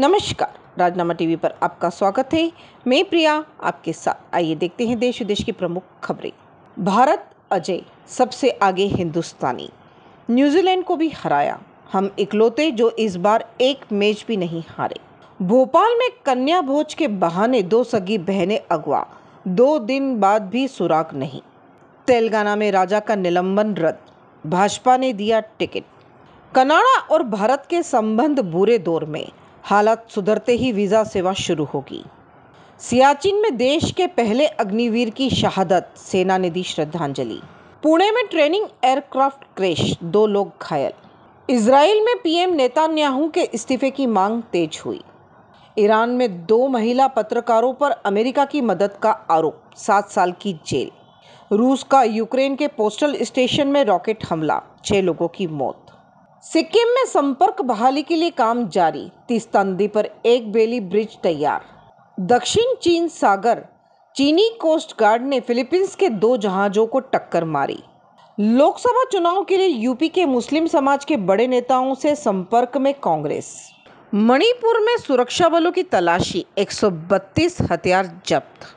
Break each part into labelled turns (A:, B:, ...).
A: नमस्कार राजनामा टीवी पर आपका स्वागत है मैं प्रिया आपके साथ आइए देखते हैं देश विदेश की प्रमुख खबरें भारत अजय सबसे आगे हिंदुस्तानी न्यूजीलैंड को भी हराया हम इकलौते जो इस बार एक मैच भी नहीं हारे भोपाल में कन्या भोज के बहाने दो सगी बहनें अगवा दो दिन बाद भी सुराग नहीं तेलंगाना में राजा का निलंबन रद्द भाजपा ने दिया टिकट कनाडा और भारत के संबंध बुरे दौर में हालात सुधरते ही वीज़ा सेवा शुरू होगी सियाचिन में देश के पहले अग्निवीर की शहादत सेना ने दी श्रद्धांजलि पुणे में ट्रेनिंग एयरक्राफ्ट क्रैश दो लोग घायल इसराइल में पीएम नेतान्याहू के इस्तीफे की मांग तेज हुई ईरान में दो महिला पत्रकारों पर अमेरिका की मदद का आरोप सात साल की जेल रूस का यूक्रेन के पोस्टल स्टेशन में रॉकेट हमला छह लोगों की मौत सिक्किम में संपर्क बहाली के लिए काम जारी तीस्ता नदी पर एक बेली ब्रिज तैयार दक्षिण चीन सागर चीनी कोस्ट गार्ड ने फिलीपींस के दो जहाजों को टक्कर मारी लोकसभा चुनाव के लिए यूपी के मुस्लिम समाज के बड़े नेताओं से संपर्क में कांग्रेस मणिपुर में सुरक्षा बलों की तलाशी 132 हथियार जब्त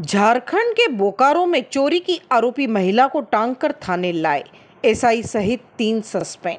A: झारखंड के बोकारो में चोरी की आरोपी महिला को टांग कर थाने लाए एसआई सहित तीन सस्पेंड